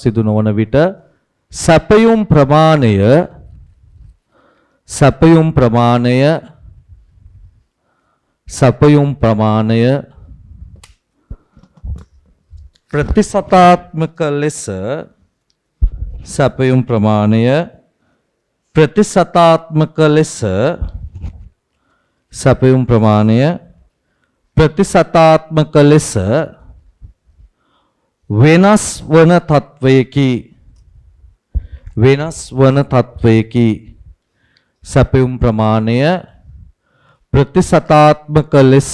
සිදු නොවන විට සැපයුම් ප්‍රමාණය සැපයුම් ප්‍රමාණය සැපයුම් ප්‍රමාණය ප්‍රතිසතාත්මක ලෙස සැපයුම් ප්‍රමාණය ප්‍රතිසතාත්මක ලෙස සැපයුම් ප්‍රමාණය ප්‍රතිසතාත්මක ලෙස වෙනස් වන තත්වයකි වෙනස් වන තත්වයකි සැපයුම් ප්‍රමාණය ප්‍රතිසතාත්මක ලෙස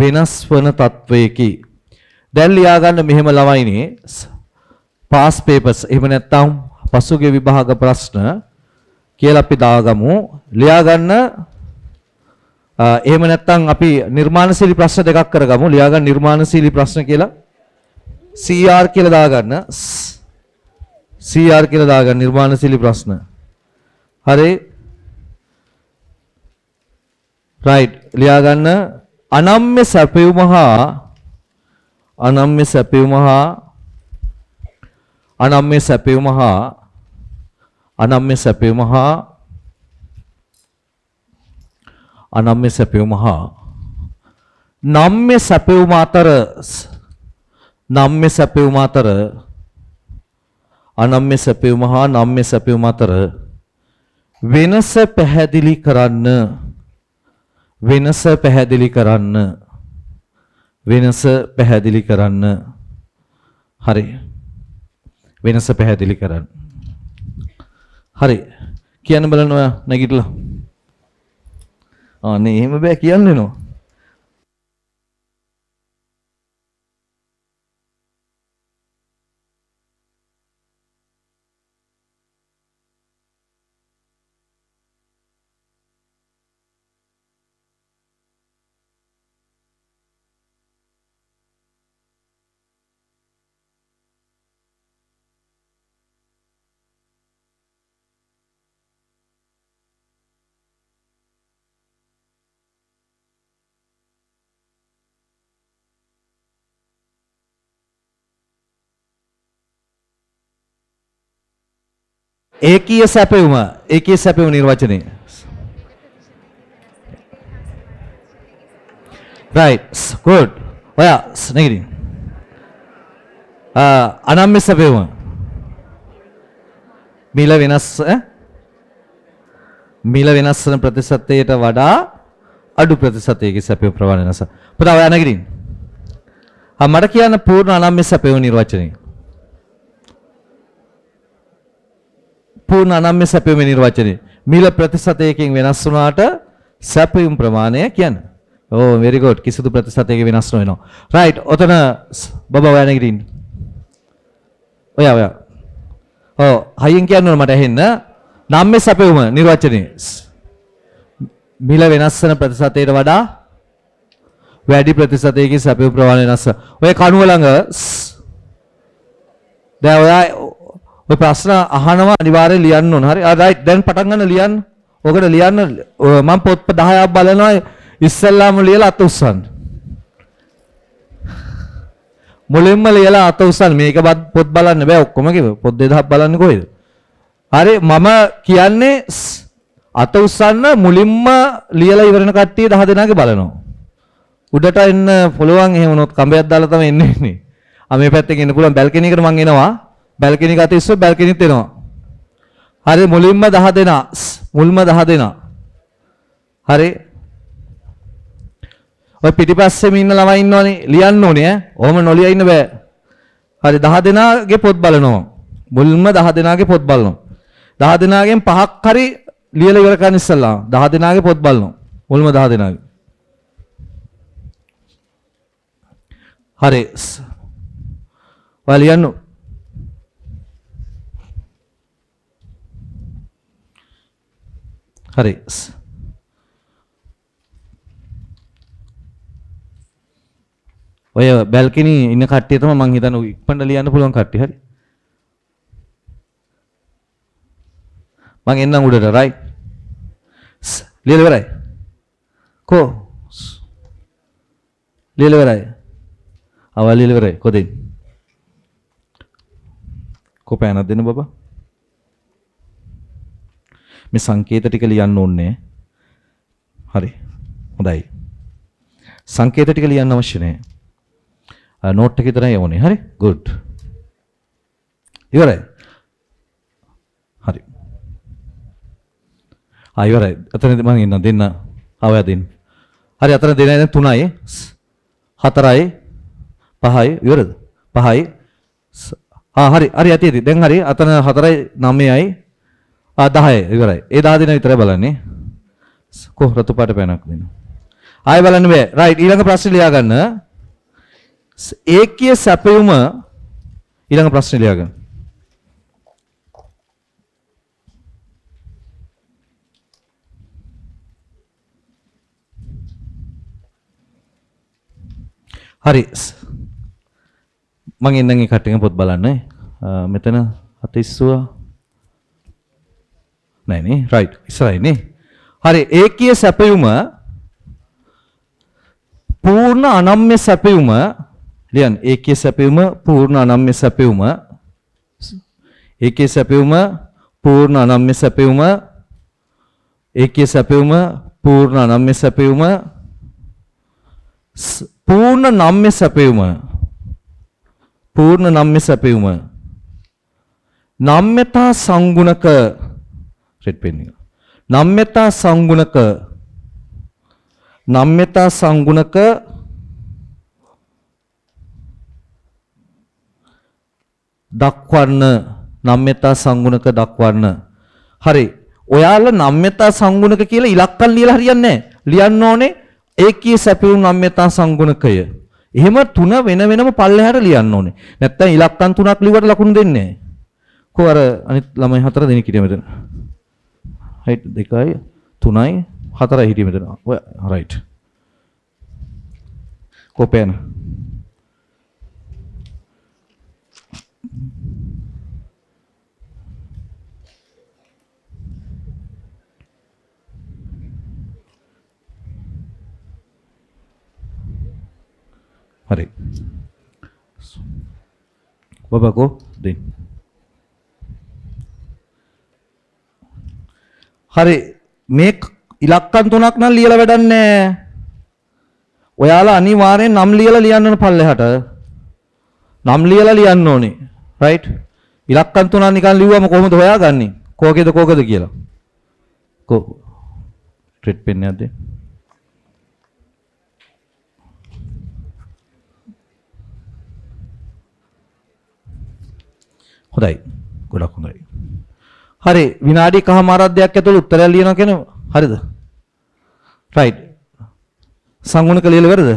වෙනස් වන තත්වයකි දැන් ලියා ගන්න මෙහෙම ළමයිනේ පාස් පේපර්ස් එහෙම නැත්නම් පසුගිය විභාග ප්‍රශ්න කියලා අපි දාගමු ලියා ගන්න එහෙම නැත්නම් අපි නිර්මාණශීලී ප්‍රශ්න දෙකක් කරගමු ලියා ගන්න නිර්මාණශීලී ප්‍රශ්න කියලා CR කියලා දාගන්න. CR කියලා දාගන්න නිර්මාණශීලී ප්‍රශ්න. හරි. right ලියා ගන්න අනම්‍ය සැපයුම හා අනම්‍ය සැපයුම හා අනම්‍ය සැපයුම හා අනම්‍ය සැපයුම හා අනම්‍ය සැපයුම හා නම්්‍ය සැපයුම අතර නම්්‍ය සැපයුම අතර අනම්්‍ය සැපයුම හා නම්්‍ය සැපයුම අතර වෙනස පැහැදිලි කරන්න වෙනස පැහැදිලි කරන්න වෙනස පැහැදිලි කරන්න හරි වෙනස පැහැදිලි කරන්න හරි කියන්න බලන්න ඔයා නැගිටලා අනේ එහෙම බෑ කියන්න වෙනවා ඒකීය සැපයුම ඒකීය සැපයුම නිර්වචනය right good ඔයා නැගිරි uh, අනම්ම සැපයුම මිල වෙනස් මිල වෙනස් වෙන ප්‍රතිශතයට වඩා අඩු ප්‍රතිශතයක සැපයුම ප්‍රමාණය වෙනස පුතා ඔයා නැගිරි මට කියන්න පූර්ණ අනම්ම සැපයුම නිර්වචනය සම්පූර්ණ අනම්‍ය සැපයීමේ නිර්වචනය. මිල ප්‍රතිශතයකින් වෙනස් වුණාට සැපයීම් ප්‍රමාණය කියන්නේ. ඕ very good. කිසිදු ප්‍රතිශතයක වෙනස් නොවෙනවා. right. ඔතන බබා ඔයා නැගිටින්න. ඔයා ඔයා. ඔව් හයියෙන් කියන්න ඕන මට ඇහෙන්න. නම්මේ සැපයුම නිර්වචනය. මිල වෙනස් වෙන ප්‍රතිශතයට වඩා වැඩි ප්‍රතිශතයකින් සැපයුම් ප්‍රමාණය වෙනස්. ඔය කණුව ළඟ දැන් ඔයා ඔය ප්‍රශ්න අහනවා අනිවාර්යයෙන් ලියන්න ඕන. හරි. ආ රයිට් දැන් පටන් ගන්න ලියන්න. ඔකට ලියන්න මම පොත් 10ක් බලනවා ඉස්සල්ලාම ලියලා අත උස්සන්න. මුලින්ම ලියලා අත උස්සන්න මේක පොත් බලන්න බෑ ඔක්කොම කිව්ව පොත් 2000ක් බලන්න කොහෙද හරි මම කියන්නේ අත උස්සන්න මුලින්ම ලියලා ඉවරන කට්ටිය 10 දෙනාගේ බලනවා උඩට එන්න පුළුවන් එහෙම උනොත් කඹයක් දාලා තමයි එන්නේ ආ මේ පැත්තෙන් එන්න පුළුවන් බැල්කනි එකට මම එනවා බැල්කනි ගත ඉස්සෙ බැල්කනිත් එනවා. හරි මුලින්ම 10 දෙනා. මුල්ම 10 දෙනා. හරි. ඔය පිටිපස්සෙම ඉන්න ළමයි ඉන්නවනේ ලියන්න ඕනේ ඈ. ඔහම නොලිය ඉන්න බෑ. හරි 10 දෙනාගේ පොත් බලනවා. මුල්ම 10 දෙනාගේ පොත් බලනවා. 10 දෙනාගෙන් පහක් හරි ලියලා ඉවර කරන්න ඉස්සලා 10 දෙනාගේ පොත් බලනවා. මුල්ම 10 දෙනාගේ. හරි. ඔයාලා ලියන්න හරි. ඔය බල්කනි ඉන්න කට්ටිය තමයි මං හිතන්නේ ඉක්මනට ලියන්න පුළුවන් කට්ටිය හරි. මං එන්නම් උඩට රයිට්. ලියලා ඉවරයි. කෝ ලියලා ඉවරයි. අවල් ලියලා ඉවරයි. කොහෙද? කොපෑනක් දෙන්න බබා. මේ සංකේත ටික ලියන්න ඕනේ. හරි. හොඳයි. සංකේත ටික ලියන්න අවශ්‍ය නැහැ. නෝට් එක විතරයි යවන්නේ. හරි? good. ඉවරයි. හරි. ආ ඉවරයි. අතන මම ඉන්න දෙන්න. ආවයා දෙන්න. හරි අතන දෙන්නයි දැන් 3යි 4යි 5යි ඉවරද? 5යි ආ හරි හරි ඇති ඇති. දැන් හරි අතන 4යි 9යි ආ 10 ඉවරයි. ඒ 10 දෙනා විතරයි බලන්නේ. කොහ රතුපාට පෑනක් දෙනවා. ආයෙ බලන්න බෑ. රයිට් ඊළඟ ප්‍රශ්නේ ලියා ගන්න. ඒකීය සැපයුම ඊළඟ ප්‍රශ්නේ ලියා ගන්න. හරි. මම ඉන්නගේ කට්ටියගේ පොත් බලන්න. මෙතන 40 සුවා නෑනේ රයිට් ඉස්සරහිනේ හරි ඒකීය සැපයුම පූර්ණ අනම්‍ය සැපයුම ලියන්න ඒකීය සැපයුම පූර්ණ අනම්‍ය සැපයුම ඒකීය සැපයුම පූර්ණ අනම්‍ය සැපයුම ඒකීය සැපයුම පූර්ණ අනම්‍ය සැපයුම පූර්ණ නම්‍ය සැපයුම පූර්ණ නම්‍ය සැපයුම නම්‍යතා සංගුණක රෙඩ්පෙන් එක. නම්්‍යතා සංගුණක නම්්‍යතා සංගුණක දක්වන්න නම්්‍යතා සංගුණක දක්වන්න. හරි. ඔයාලා නම්්‍යතා සංගුණක කියලා ඉලක්කම් ලියලා හරියන්නේ නැහැ. ලියන්න ඕනේ ඒකී සැපියුම් නම්්‍යතා සංගුණකය. එහෙම තුන වෙන වෙනම පල්ලෙහාට ලියන්න ඕනේ. නැත්තම් ඉලක්කම් තුනක් ලිව්වට ලකුණු දෙන්නේ නැහැ. කොහොර අනිත් ළමයි හතර දෙනෙක් හිටියා මෙතන. හයිට් 2යි 3යි 4යි හිටියේ මෙතන. ඔය රයිට්. කොපේන. හරි. බබකෝ දෙන්න. හරි මේ ඉලක්කම් තුනක් නම් ලියලා වැඩක් නැහැ. ඔයාලා අනිවාර්යෙන් නම් ලියලා ලියන්න ඕන පල්ලෙහාට. නම් ලියලා ලියන්න ඕනේ. රයිට්? ඉලක්කම් තුනක් නිකන් ලිව්වම කොහොමද හොයාගන්නේ? කෝකේද කෝකද කියලා. කො ට්‍රෙඩ් පෙන් එකක්ද? හොඳයි. ගොඩක් හොඳයි. හරි විනාඩි කහමාරද්දයක් ඇතුළේ උත්තරය ලියනවා කියන හරිද? right. සංගුණක ලියල වැරද?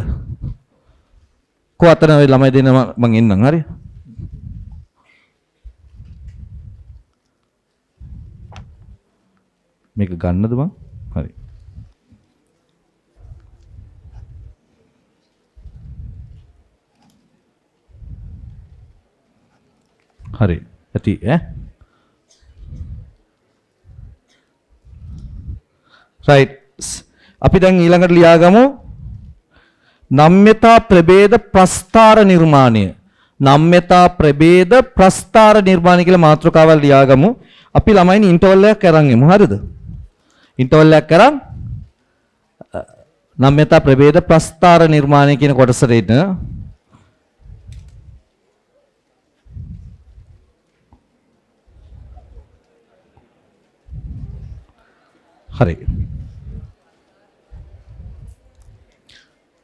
කො අතන ওই ළමයි දෙන්න මම එන්නම් හරි? මේක ගන්නද මං? හරි. හරි. ඇති ඈ right අපි දැන් ඊළඟට ලියාගමු නම්්‍යතා ප්‍රභේද ප්‍රස්ථාර නිර්මාණය නම්්‍යතා ප්‍රභේද ප්‍රස්ථාර නිර්මාණය කියලා මාතෘකාවල් ලියාගමු අපි ළමයින් ඉන්ටර්වල් එකක් කරන් එමු හරිද ඉන්ටර්වල් එකක් කරන් නම්්‍යතා ප්‍රභේද ප්‍රස්ථාර නිර්මාණය කියන කොටසට එන්න හරි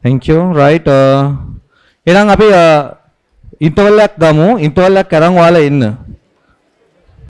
thank you right uh, එහෙනම් අපි ඉන්ටර්වල් uh, එකක් ගමු ඉන්ටර්වල් එකක් අරන් ඔයාලා එන්න